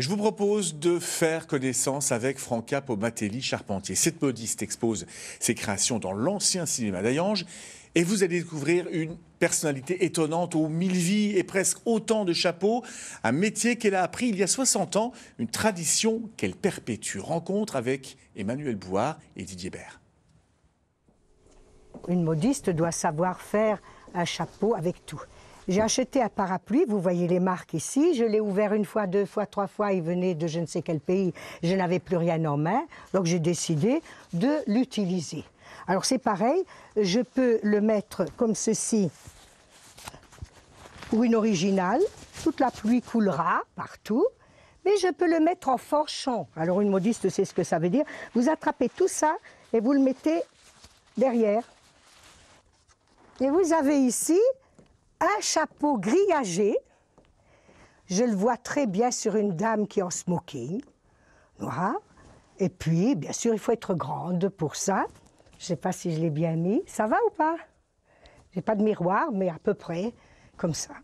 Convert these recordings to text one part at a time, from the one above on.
Je vous propose de faire connaissance avec Franca Pomatelli Charpentier. Cette modiste expose ses créations dans l'ancien cinéma d'Ayange et vous allez découvrir une personnalité étonnante aux mille vies et presque autant de chapeaux, un métier qu'elle a appris il y a 60 ans, une tradition qu'elle perpétue. Rencontre avec Emmanuel Bouard et Didier Bert. Une modiste doit savoir faire un chapeau avec tout. J'ai acheté un parapluie, vous voyez les marques ici. Je l'ai ouvert une fois, deux fois, trois fois. Il venait de je ne sais quel pays. Je n'avais plus rien en main. Donc j'ai décidé de l'utiliser. Alors c'est pareil, je peux le mettre comme ceci ou une originale. Toute la pluie coulera partout. Mais je peux le mettre en forchon. Alors une modiste sait ce que ça veut dire. Vous attrapez tout ça et vous le mettez derrière. Et vous avez ici un chapeau grillagé. Je le vois très bien sur une dame qui est en smoking, noir. Et puis, bien sûr, il faut être grande pour ça. Je ne sais pas si je l'ai bien mis. Ça va ou pas J'ai pas de miroir, mais à peu près comme ça.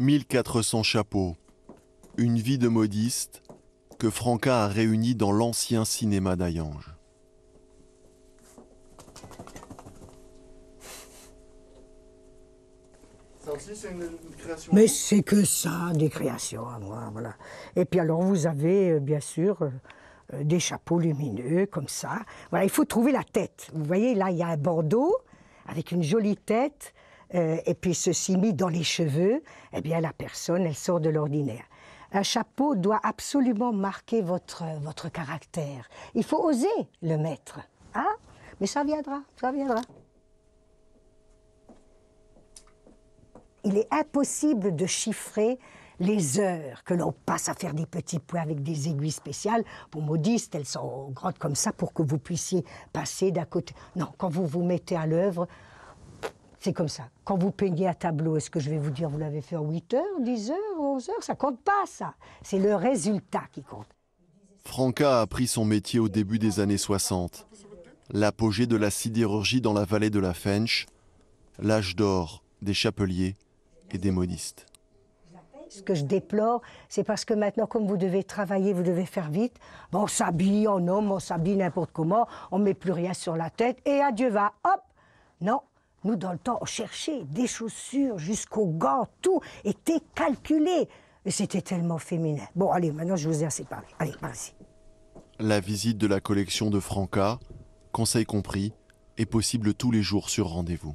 1400 chapeaux. Une vie de modiste que Franca a réunie dans l'ancien cinéma d'Ayange. Mais c'est que ça, des créations à moi, voilà. Et puis alors, vous avez, euh, bien sûr, euh, euh, des chapeaux lumineux, comme ça. Voilà, il faut trouver la tête. Vous voyez, là, il y a un bordeaux avec une jolie tête, et puis ceci mis dans les cheveux, eh bien, la personne, elle sort de l'ordinaire. Un chapeau doit absolument marquer votre, votre caractère. Il faut oser le mettre. ah Mais ça viendra, ça viendra. il est impossible de chiffrer les heures que l'on passe à faire des petits points avec des aiguilles spéciales. Pour modistes, elles sont grandes comme ça pour que vous puissiez passer d'un côté. Non, quand vous vous mettez à l'œuvre, c'est comme ça. Quand vous peignez un tableau, est-ce que je vais vous dire, vous l'avez fait en 8 heures, 10 heures, 11 heures Ça compte pas, ça. C'est le résultat qui compte. Franca a appris son métier au début des années 60. L'apogée de la sidérurgie dans la vallée de la Fench, l'âge d'or des chapeliers démonistes. Ce que je déplore, c'est parce que maintenant, comme vous devez travailler, vous devez faire vite, on s'habille en homme, on s'habille n'importe comment, on met plus rien sur la tête et adieu va, hop Non, nous, dans le temps, on cherchait des chaussures jusqu'aux gants, tout était calculé. c'était tellement féminin. Bon, allez, maintenant, je vous ai assez parlé. Allez, merci. La visite de la collection de Franca, conseil compris, est possible tous les jours sur rendez-vous.